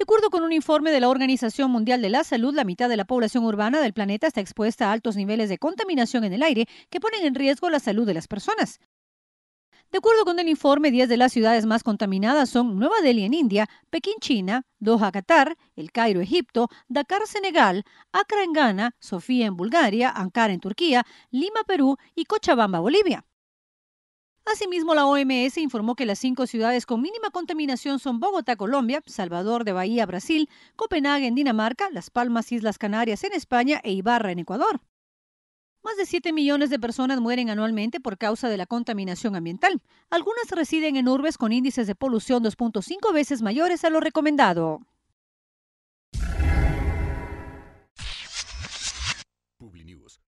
De acuerdo con un informe de la Organización Mundial de la Salud, la mitad de la población urbana del planeta está expuesta a altos niveles de contaminación en el aire que ponen en riesgo la salud de las personas. De acuerdo con el informe, 10 de las ciudades más contaminadas son Nueva Delhi en India, Pekín, China, Doha, Qatar, El Cairo, Egipto, Dakar, Senegal, Accra en Ghana, Sofía en Bulgaria, Ankara en Turquía, Lima, Perú y Cochabamba, Bolivia. Asimismo, la OMS informó que las cinco ciudades con mínima contaminación son Bogotá, Colombia, Salvador de Bahía, Brasil, Copenhague en Dinamarca, Las Palmas, Islas Canarias en España e Ibarra en Ecuador. Más de 7 millones de personas mueren anualmente por causa de la contaminación ambiental. Algunas residen en urbes con índices de polución 2.5 veces mayores a lo recomendado.